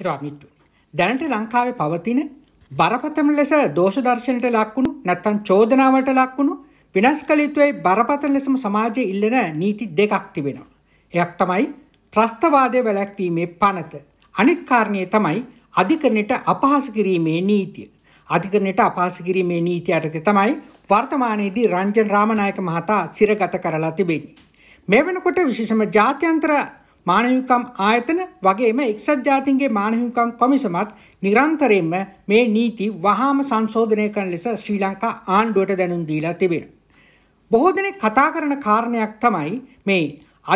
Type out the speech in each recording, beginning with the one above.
හිරාමිට්ටු. දැනට ලංකාවේ පවතින බරපතම ලෙස දෝෂ දර්ශනයට ලක්වුණු නැත්තම් චෝදනාවලට ලක්වුණු විනාශ කළ යුතුයි බරපතල ලෙසම සමාජයේ ඉල්ලන නීති දෙකක් තිබෙනවා. එකක් තමයි ත්‍රස්තවාදය වැළැක්වීමේ පනත. අනෙක් කාරණය තමයි අධිකරණයට අපහාස කිරීමේ නීතිය. අධිකරණයට අපහාස කිරීමේ නීතිය යටතේ තමයි වර්තමානයේදී රංජන් රාමනායක මහතා සිරගත කරලා තිබෙන්නේ. මේ වෙනකොට විශේෂම ජාත්‍යන්තර මානවිකම් ආයතන වගේම එක්සත් ජාතීන්ගේ මානවිකම් කොමිසමත් නිරන්තරයෙන්ම මේ නීති වහාම සංශෝධනය කරන ලෙස ශ්‍රී ලංකා ආණ්ඩුවට දැනුම් දීලා තිබෙන. බොහෝ දෙනෙක් කතා කරන කාරණයක් තමයි මේ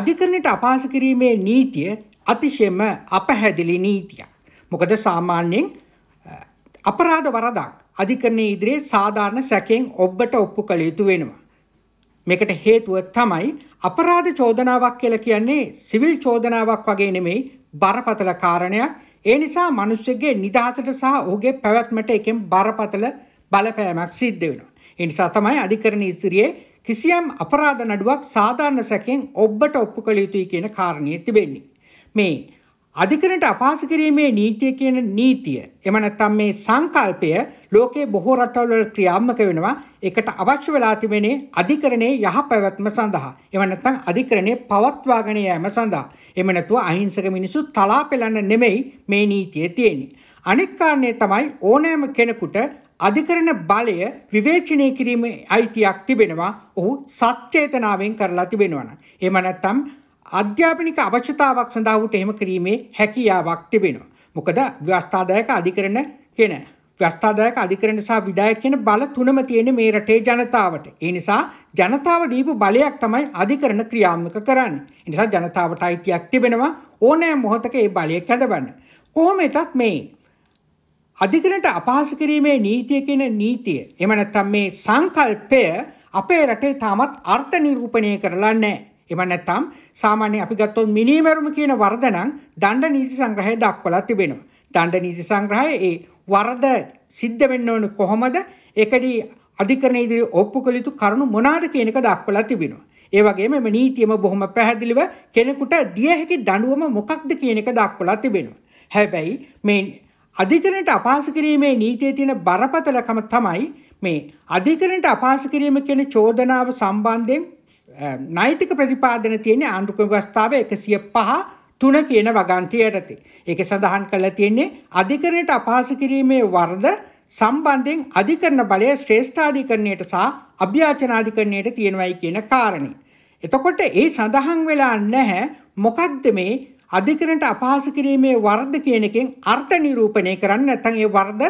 අධිකරණයට අපහාස කිරීමේ නීතිය අතිශයම අපහැදිලි නීතියක්. මොකද සාමාන්‍යයෙන් අපරාධ වරදක් අධිකරණයේ ඉදිරියේ සාධාරණ සැකයෙන් ඔබට ඔප්පු කළ යුතු වෙනවා. මේකට හේතුව තමයි අපරාධ චෝදනාවක් කියලා කියන්නේ සිවිල් චෝදනාවක් වගේ නෙමෙයි බරපතල කාරණයක්. ඒ නිසා මිනිස්සුගේ නිදහසට සහ ඔහුගේ පැවැත්මට එකෙන් බරපතල බලපෑමක් සිද්ධ වෙනවා. ඒ නිසා තමයි අධිකරණ ඉස්ත්‍රියේ කිසියම් අපරාධ නඩුවක් සාධාරණ සැකයෙන් ඔබට ඔප්පු කළ යුතුයි කියන කාරණය තිබෙන්නේ. මේ අධිකරණයට අපහාස කිරීමේ නීතිය කියන නීතිය එම නැත්නම් මේ සංකල්පය ලෝකේ බොහෝ රටවල් වල ක්‍රියාත්මක වෙනවා ඒකට අවශ්‍ය වෙලා තිබෙනේ අධිකරණයේ යහපැවැත්ම සඳහා එම නැත්නම් අධිකරණයේ පවත්වාගෙන යාම සඳහා එම නැතුව අහිංසක මිනිසු තලා පෙළන්න නෙමෙයි මේ නීතිය තියෙන්නේ අනෙක් කාරණේ තමයි ඕනෑම කෙනෙකුට අධිකරණ බලය විවේචනය කිරීමේ අයිතියක් තිබෙනවා ඔහු සත්‍යේතනාවෙන් කරලා තිබෙනවා නම් එහෙම නැත්නම් අධ්‍යාපනික අවශ්‍යතාවක් සඳහා ඌට එහෙම කිරීමේ හැකියාවක් තිබෙනවා. මොකද ව්‍යවස්ථාදායක අධිකරණ කියන ව්‍යවස්ථාදායක අධිකරණ සහ විධායක කියන බල තුනම තියෙන මේ රටේ ජනතාවට. ඒ නිසා ජනතාව දීපු බලයක් තමයි අධිකරණ ක්‍රියාත්මක කරන්නේ. ඒ නිසා ජනතාවට අයිතියක් තිබෙනවා ඕනෑම මොහොතක ඒ බලය කැඳවන්න. කොහොම වෙතත් මේ අධිකරණට අපහාස කිරීමේ නීතිය කියන නීතිය එහෙම නැත්නම් මේ සංකල්පය අපේ රටේ තාමත් අර්ථ නිරූපණය කරලා නැහැ. එහෙම නැත්නම් සාමාන්‍ය අපි ගත්තොත් මිනීමැරුම කියන වරද නම් දණ්ඩ නීති සංග්‍රහය දක්වලා තිබෙනවා. දණ්ඩ නීති සංග්‍රහය ඒ වරද සිද්ධ වෙන්න ඕන කොහොමද? ඒකදී අධිකරණ ඉදිරි ඔප්පු කළ යුතු කරුණු මොනවාද කියන එක දක්වලා තිබෙනවා. ඒ වගේම මේ නීතියම බොහොම පැහැදිලිව කෙනෙකුට දිය හැකි දඬුවම මොකක්ද කියන එක දක්වලා තිබෙනවා. හැබැයි මේ අධිකරණයට අපහාස කිරීමේ නීතියේ තියෙන බරපතලකම තමයි මේ අධිකරණයට අපහාස කිරීම කියන චෝදනාව සම්බන්ධයෙන් නෛතික ප්‍රතිපාදන තියෙන ආණ්ඩුක්‍රම ව්‍යවස්ථාව 105 3 කියන වගන්තිය යටතේ. ඒක සඳහන් කරලා තියෙන්නේ අධිකරණයට අපහාස කිරීමේ වරද සම්බන්ධයෙන් අධිකරණ බලය ශ්‍රේෂ්ඨාධිකරණයට සහ අභ්‍යාචනාධිකරණයට තියෙනවයි කියන කාරණේ. එතකොට ඒ සඳහන් වෙලා නැහැ මොකක්ද මේ අධිකරණයට අපහාස කිරීමේ වරද කියන එකෙන් අර්ථ නිරූපණය කරන්න නැත්නම් ඒ වරද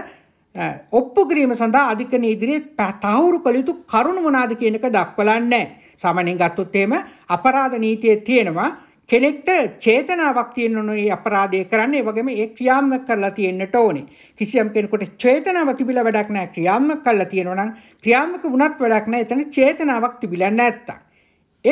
ඔප්පු කිරීම සඳහා අධිකරණ ඉදිරියේ තහවුරු කළ යුතු කරුණු මොනවාද කියන එක දක්වලා නැහැ. සාමාන්‍යයෙන් ගත්තොත් එහෙම අපරාධ නීතියේ තියෙනවා කෙනෙක්ට චේතනාවක් තියෙන්න ඕනේ අපරාධය කරන්න ඒ වගේම ඒ ක්‍රියාත්මක කරලා තියෙන්නට ඕනේ කිසියම් කෙනෙකුට චේතනාවක් තිබිලා වැඩක් නැහැ ක්‍රියාත්මක කරලා තියෙනවා නම් ක්‍රියාත්මක වුණත් වැඩක් නැහැ එතන චේතනාවක් තිබිලා නැත්තම්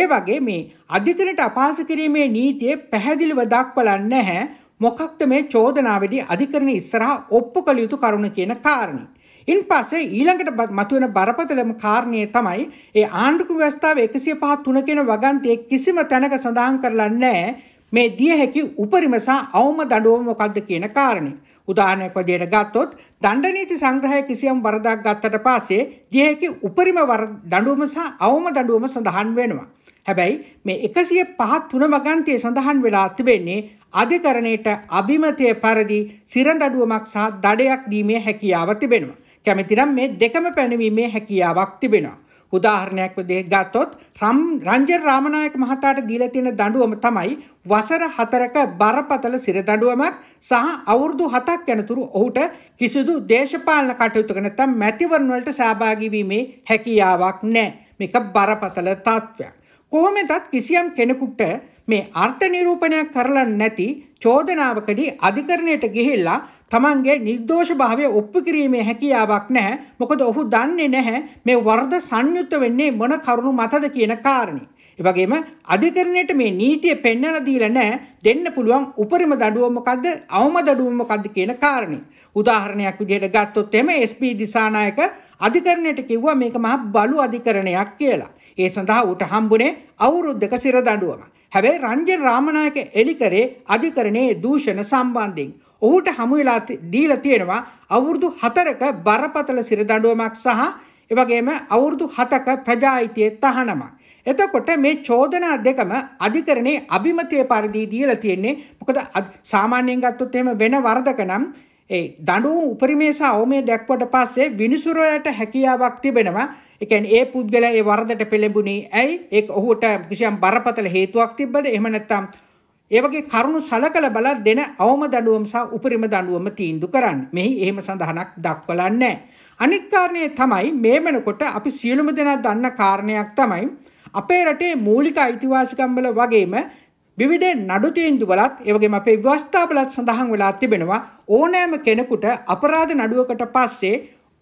ඒ වගේ මේ අධිකරණයට අපහාස කිරීමේ නීතියේ පැහැදිලිව දක්වලා නැහැ මොකක්ද මේ චෝදනාවේදී අධිකරණ ඉස්සරහා ඔප්පු කළ යුතු කරුණ කියන කාරණේ. ඉන් පස්සේ ඊළඟට මතුවෙන බරපතලම කාරණය තමයි ඒ ආණ්ඩුක ව්‍යවස්ථාව එකසිය පහ තුන කියන වගන්තයේ කිසිම තැනක සඳහන් කරලා නැහැ මේ දිය හැකි උපරිම සහ අවම දඬුවම මොකක්ද කියන කාරණය. උදාහරණයක් වශයෙන් ගත්තොත් දණ්ඩ නීති සංග්‍රහය කිසියම් වරදක් ගත්තට පස්සේ දිය හැකි උපරිම දඬුවම සහ අවම දඬුවම සඳහන් වෙනවා. හැබැයි මේ එකසිය පහ තුන වගන්තයේ සඳහන් වෙලා තිබෙන්නේ අධිකරණයට අභිමතය පරිදි සිරදඩුවමක් සහ දඩයක් දීමේ හැකියාව තිබෙනවා. කැමැතිනම් මේ දෙකම පැනවීමේ හැකියාවක් තිබෙනවා. උදාහරණයක් විදිහට ගත්තොත් රම් රංජන් රාමනායක මහතාට දීලා තියෙන දඬුවම තමයි වසර 4ක බරපතල සිර දඬුවමක් සහ අවුරුදු 7ක් යනතුරු ඔහුට කිසිදු දේශපාලන කටයුතුක නැත්නම් මැතිවරණ වලට සහභාගී වීමේ හැකියාවක් නැහැ. මේක බරපතල තත්ත්වයක්. කොහොමදත් කිසියම් කෙනෙකුට මේ අර්ථ නිරූපණයක් කරලා නැති චෝදනාවකදී අධිකරණයට ගිහිල්ලා තමන්ගේ නිර්දෝෂ භාවය ඔප්පු කිරීමේ හැකියාවක් නැහැ. මොකද ඔහු දන්නේ නැහැ මේ වර්ධ සංයුක්ත වෙන්නේ මොන කරුණු මතද කියන කාරණේ. ඒ වගේම අධිකරණයට මේ නීතිය පෙන්වලා දීලා නැහැ දෙන්න පුළුවන් උපරිම දඬුවම මොකද්ද? අවම දඬුවම මොකද්ද කියන කාරණේ. උදාහරණයක් විදිහට ගත්තොත් එමේ SP දිසානායක අධිකරණයට කිව්වා මේක මහා බලු අධිකරණයක් කියලා. ඒ සඳහා ඌට හම්බුනේ අවුරුද්දක සිර දඬුවමක්. හැබැයි රංජන් රාමනායක එලිකරේ අධිකරණයේ දූෂණ සම්බන්ධයෙන් ඔහුට හමු වෙලා දීලා තියෙනවා අවුරුදු 4ක බරපතල සිර දඬුවමක් සහ එවැගේම අවුරුදු 7ක ප්‍රජාහිතයේ තහනමක්. එතකොට මේ චෝදනා දෙකම අධිකරණයේ අභිමතය පරිදි දීලා තියෙන්නේ. මොකද සාමාන්‍යයෙන් ගත්තොත් එහෙම වෙන වරදක නම් ඒ දඬුවම් උපරිමේස අවමේ දැක්වට පස්සේ විනිසුරලට හැකියාවක් තිබෙනවා. ඒ කියන්නේ ඒ පුද්ගලයා ඒ වරදට පෙළඹුණේ ඇයි? ඒක ඔහුට කිසියම් බරපතල හේතුවක් තිබ්බද? එහෙම නැත්නම් ඒ වගේ කරුණු සලකලා බල දෙන අවම දඬුවම සහ උපරිම දඬුවම තීන්දුව කරන්න. මෙහි එහෙම සඳහනක් දක්වලා නැහැ. අනිත් කාරණේ තමයි මේ වෙනකොට අපි සියලුම දෙනා දන්න කාරණයක් තමයි අපේ රටේ මූලික අයිතිවාසිකම් වල වගේම විවිධ නඩු තීන්දුව වලත් ඒ වගේම අපේ ව්‍යවස්ථාවලත් සඳහන් වෙලා තිබෙනවා ඕනෑම කෙනෙකුට අපරාධ නඩුවකට පස්සේ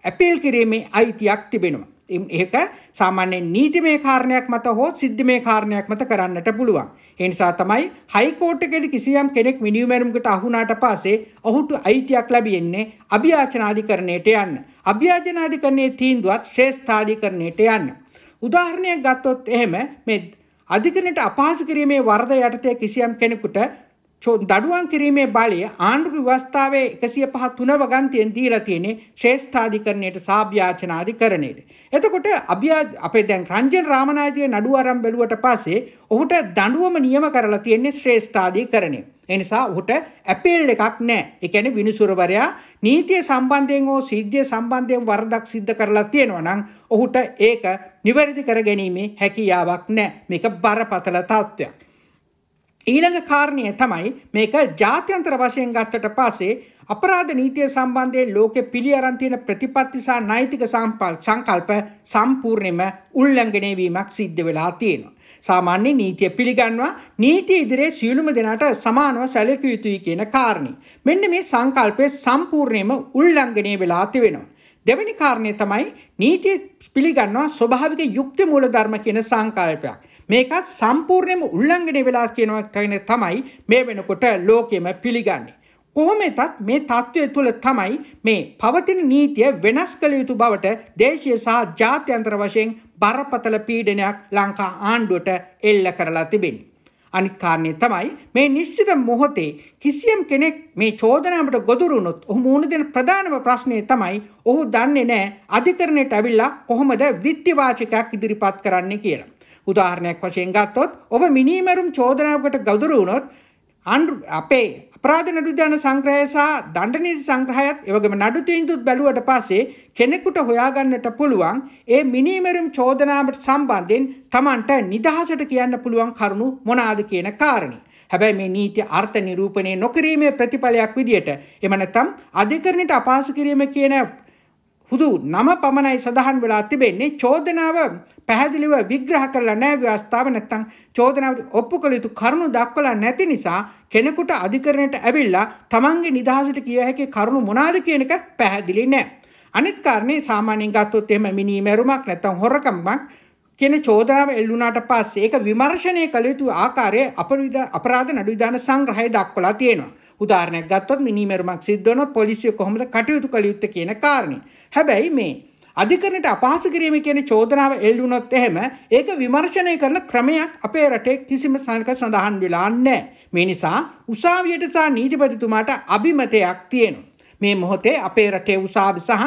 ඇපීල් කිරීමේ අයිතියක් තිබෙනවා. එම එක සාමාන්‍ය નીતિ මේ කාරණයක් මත හෝ සිද්ධි මේ කාරණයක් මත කරන්නට පුළුවන් ඒ නිසා තමයි හයි කෝට් එකේදී කිසියම් කෙනෙක් විණිමෑමුකට අහුනාට පස්සේ ඔහුට අයිතියක් ලැබෙන්නේ අභියාචනාධිකරණයට යන්න අභියාචනාධිකරණේ තීන්දුවත් ශ්‍රේෂ්ඨාධිකරණයට යන්න උදාහරණයක් ගත්තොත් එහෙම මේ අධිකරණට අපහාස කිරීමේ වරද යටතේ කිසියම් කෙනෙකුට දඩුවන් කිරීමේ බලය ආණ්ඩු ව්‍යවස්ථාවේ එකසිය පහ තුනව ගන්තියෙන් දීලා තියෙන්නේ ශ්‍රේෂ්ඨාධිකරණයට සාභ්‍යාචනාධිකරණයට. එතකොට අභ්‍යා අපේ දැන් රංජන් රාමනායකගේ නඩුව අරන් බැලුවට පස්සේ ඔහුට දඬුවම නියම කරලා තියෙන්නේ ශ්‍රේෂ්ඨාධිකරණය. ඒ නිසා ඔහුට ඇපීල් එකක් නැහැ. ඒ කියන්නේ විනිසුරවරයා නීතිය සම්බන්ධයෙන් හෝ සිද්ධිය සම්බන්ධයෙන් වරදක් සිද්ධ කරලා තියෙනවා නම් ඔහුට ඒක නිවැරදි කර ගැනීමේ හැකියාවක් නැහැ. මේක බරපතල තත්ත්වයක්. ඊළඟ කාරණය තමයි මේක ජාත්‍යන්තර වශයෙන් ගත්තට පස්සේ අපරාධ නීතිය සම්බන්ධයෙන් ලෝකෙ පිළි අරන් තියෙන ප්‍රතිපත්ති සහ නෛතික සංකල්ප සම්පූර්ණයෙන්ම උල්ලංඝනය වීමක් සිද්ධ වෙලා තියෙනවා. සාමාන්‍ය නීතිය පිළිගන්නවා නීතිය ඉදිරියේ සියලුම දෙනාට සමානව සැලකිය යුතුයි කියන කාරණේ. මෙන්න මේ සංකල්පය සම්පූර්ණයෙන්ම උල්ලංඝනය වෙලා තිබෙනවා. දෙවැනි කාරණය තමයි නීතිය පිළිගන්නවා ස්වභාවික යුක්ති මූලධර්ම කියන සංකල්පයක්. මේක සම්පූර්ණයෙන්ම උල්ලංඝනය වෙලා කියනවා කියන තමයි මේ වෙනකොට ලෝකෙම පිළිගන්නේ. කොහොමෙතත් මේ தত্ত্বය තුළ තමයි මේ පවතින නීතිය වෙනස් කළ යුතු බවට දේශීය සහ ජාත්‍යන්තර වශයෙන් බරපතල පීඩනයක් ලංකා ආණ්ඩුවට එල්ල කරලා තිබෙනවා. අනිත් කාරණේ තමයි මේ නිශ්චිත මොහොතේ කිසියම් කෙනෙක් මේ චෝදනාවට ගොදුරු වුණොත් ඔහු මුහුණ දෙන ප්‍රධානම ප්‍රශ්නේ තමයි ඔහු දන්නේ නැහැ අධිකරණයට ඇවිල්ලා කොහොමද විත්ති වාචකයක් ඉදිරිපත් කරන්නේ කියලා. උදාහරණයක් වශයෙන් ගත්තොත් ඔබ මිනීමැරුම් චෝදනාවකට ගෞදුරු වුණොත් අපේ අපරාධ නඩුදාන සංග්‍රහය සහ දණ්ඩ නීති සංග්‍රහයත් එවගේම නඩු තීන්දුවත් බැලුවට පස්සේ කෙනෙකුට හොයාගන්නට පුළුවන් ඒ මිනීමැරුම් චෝදනාවට සම්බන්ධයෙන් Tamanට නිදහසට කියන්න පුළුවන් කරුණු මොනවාද කියන කාරණේ. හැබැයි මේ නීති අර්ථ නිරූපණය නොකිරීමේ ප්‍රතිඵලයක් විදියට එම නැත්නම් අධිකරණයට අපහාස කිරීම කියන හුදු නම පමණයි සඳහන් වෙලා තිබෙන්නේ චෝදනාව පැහැදිලිව විග්‍රහ කරලා නැහැ ව්‍යවස්ථාව නැත්තම් චෝදනාවට ඔප්පු කළ යුතු කරුණු දක්වලා නැති නිසා කෙනෙකුට අධිකරණයට ඇවිල්ලා තමන්ගේ නිදහසට කිය හැකි කරුණු මොනවාද කියන එක පැහැදිලි නැහැ. අනිත් කාරණේ සාමාන්‍යයෙන් ගත්තොත් එහෙම මිනි මරුමක් නැත්තම් හොරකමක් කියන චෝදනාව එල්ලුණාට පස්සේ ඒක විමර්ශනය කළ යුතු ආකාරය අපරාධ නඩු විධාන සංග්‍රහය දක්වලා තියෙනවා. උදාහරණයක් ගත්තොත් මිනිමෙරුමක් සිද්ධ වෙනොත් පොලිසිය කොහොමද කටයුතු කළ යුත්තේ කියන කාරණේ. හැබැයි මේ අධිකරණයට අපහාස කිරීම කියන චෝදනාව එල්ල වුණොත් එහෙම ඒක විමර්ශනය කරන ක්‍රමයක් අපේ රටේ කිසිම සංක සඳහන් වෙලා නැහැ. මේ නිසා උසාවියට සහ නීතිපතිතුමාට අභිමතයක් තියෙනවා. මේ මොහොතේ අපේ රටේ උසාවි සහ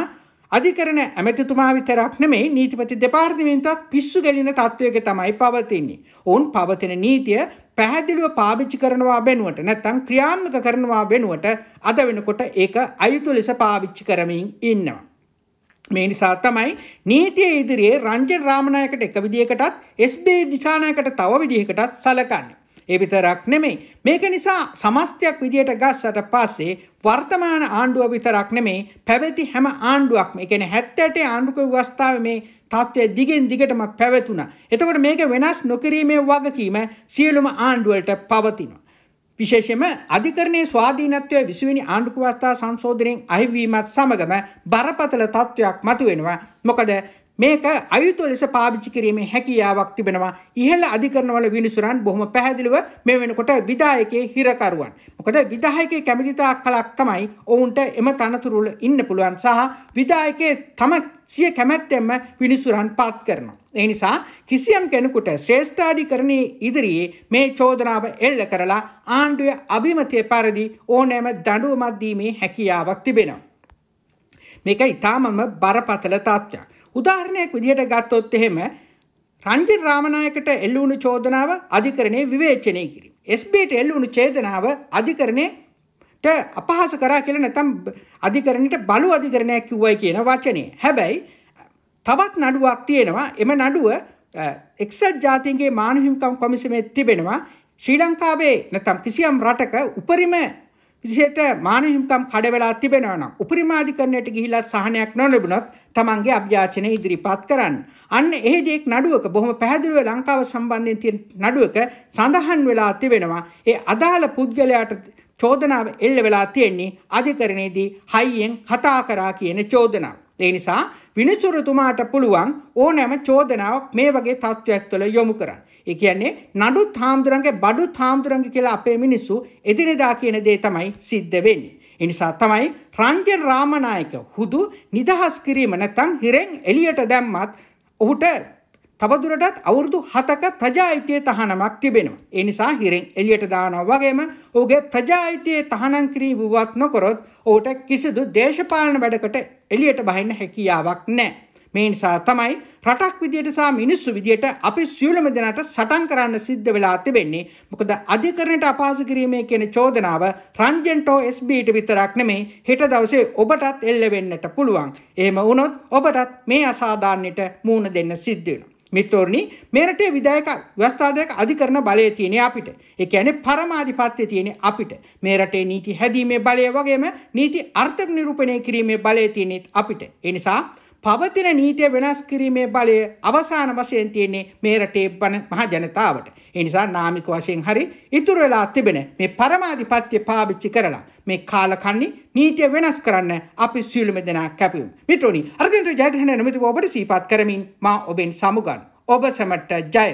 අධිකරණ ඇමැතිතුමා විතරක් නෙමෙයි නීතිපති දෙපාර්තමේන්තුවත් පිස්සු ගැලින තත්වයක තමයි පවතින්නේ. ඔවුන් පවතින නීතිය පැහැදිලිව පාවිච්චි කරනවා වෙනුවට නැත්නම් ක්‍රියාත්මක කරනවා වෙනුවට අද වෙනකොට ඒක අයුතු ලෙස පාවිච්චි කරමින් ඉන්නවා. මේ නිසා තමයි නීතිය ඉදිරියේ රංජන් රාමනායකට එක විදිහකටත් SB දිසානායකට තව විදිහකටත් සැලකන්නේ. ඒ විතරක් නෙමෙයි. මේක නිසා සමස්තයක් විදියට ගස්සට පස්සේ වර්තමාන ආණ්ඩුව විතරක් නෙමෙයි පැවති හැම ආණ්ඩුවක්ම. ඒ කියන්නේ 78 ආණ්ඩුක ව්‍යවස්ථාවේ මේ තත්ත්වය දිගින් දිගටම පැවතුණා. එතකොට මේක වෙනස් නොකිරීමේ වගකීම සියලුම ආණ්ඩුවලට පවතිනවා. විශේෂයෙන්ම අධිකරණයේ ස්වාධීනත්වය 20 වෙනි ආණ්ඩුක අවස්ථා සංශෝධනයෙන් අහිවීමත් සමගම බරපතල තත්ත්වයක් මතුවෙනවා. මොකද මේක අයුතු ලෙස පාවිච්චි කිරීමේ හැකියාවක් තිබෙනවා ඉහළ අධිකරණවල විනිසුරන් බොහොම පැහැදිලිව මේ වෙනකොට විධායකයේ හිරකරුවන්. මොකද විධායකයේ කැමැතිතා කලක් තමයි ඔවුන්ට එම තනතුරුල ඉන්න පුළුවන් සහ විධායකයේ තම සිය කැමැත්තෙන්ම විනිසුරන් පාත් කරනවා. ඒ නිසා කිසියම් කෙනෙකුට ශ්‍රේෂ්ඨාධිකරණයේ ඉදිරියේ මේ චෝදනාව එල්ල කරලා ආණ්ඩුවේ අභිමතය පරිදි ඕනෑම දඬුවමක් දීමේ හැකියාවක් තිබෙනවා. මේක ඊටාමම බරපතල තත්ත්වයක්. උදාහරණයක් විදිහට ගත්තොත් එහෙම රංජිත් රාමනායකට එල්ලුණු චෝදනාව අධිකරණය විවේචනය කිරීම. SBට එල්ලුණු චේදනාව අධිකරණයට අපහාස කරා කියලා නැත්නම් අධිකරණයට බලු අධිකරණයක් කිව්වයි කියන වචනේ. හැබැයි තවත් නඩුවක් තියෙනවා. එම නඩුව එක්සත් ජාතීන්ගේ මානවහිමිකම් කොමිසමේ තිබෙනවා. ශ්‍රී ලංකාවේ නැත්නම් කිසියම් රටක උපරිම විදිහට මානවහිමිකම් කඩ වෙලා තිබෙනවා නම් උපරිම අධිකරණයට ගිහිලා සහනයක් නොලැබුණොත් තමන්ගේ අභ්‍යාචනය ඉදිරිපත් කරන්න. අන්න එහෙදෙක් නඩුවක බොහොම පැහැදිලිව ලංකාව සම්බන්ධයෙන් තියෙන නඩුවක සඳහන් වෙලා තිබෙනවා ඒ අදාළ පුද්ගලයාට චෝදනාව එල්ල වෙලා තියෙන්නේ අධිකරණයේදී හයියෙන් කතා කරා කියන චෝදනාව. ඒ නිසා විනිසුරුතුමාට පුළුවන් ඕනෑම චෝදනාවක් මේ වගේ තත්ත්වයක් තුළ යොමු කරන්න. ඒ කියන්නේ නඩු තාම්දුරන්ගේ බඩු තාම්දුරන්ගේ කියලා අපේ මිනිස්සු එදිනෙදා කියන දේ තමයි සිද්ධ වෙන්නේ. එනිසා තමයි රංජන් රාමනායක හුදු නිදහස් කිරීම නැත්නම් හිරෙන් එළියට දැම්මත් ඔහුට තවදුරටත් අවුරුදු 7ක ප්‍රජායිතිය තහනමක් තිබෙනවා. ඒ නිසා හිරෙන් එළියට දානවා වගේම ඔහුගේ ප්‍රජායිතිය තහනම් කිරීමවත් නොකරොත් ඔහුට කිසිදු දේශපාලන වැඩකට එළියට බහින්න හැකියාවක් නැහැ. මේ නිසා තමයි රටක් විදියට සහ මිනිස්සු විදියට අපි සියලුම දෙනාට සටන් කරන්න සිද්ධ වෙලා තිබෙන්නේ මොකද අධිකරණයට අපහාස කිරීමේ කියන චෝදනාව රන්ජන්ටෝ SBට විතරක් නෙමෙයි හෙට දවසේ ඔබටත් එල්ල වෙන්නට පුළුවන්. එහෙම වුණොත් ඔබටත් මේ අසාධාරණයට මුහුණ දෙන්න සිද්ධ වෙනවා. මිත්‍රෝනි මේ රටේ විධායක ව්‍යවස්ථාදායක අධිකරණ බලය තියෙන අපිට. ඒ කියන්නේ පරමාධිපත්‍ය තියෙන අපිට. මේ රටේ නීති හැදීමේ බලය වගේම නීති අර්ථ නිරූපණය කිරීමේ බලය තියෙනෙත් අපිට. ඒ නිසා පවතින නීතිය වෙනස් කිරීමේ බලය අවසාන වශයෙන් තියෙන්නේ මේ රටේ බණ මහ ජනතාවට. ඒ නිසා නාමික වශයෙන් හරි ඉතුරු වෙලා තිබෙන මේ පරමාධිපත්‍ය පාවිච්චි කරලා මේ කාලකන්ණි නීතිය වෙනස් කරන්න අපි සියලුම දෙනා කැපෙමු. මිත්‍රෝනි අර්ගෙන්තු ජයග්‍රහණ නමිතුව ඔබට සීපත් කරමින් මා ඔබෙන් සමුගන්. ඔබ සැමට ජය.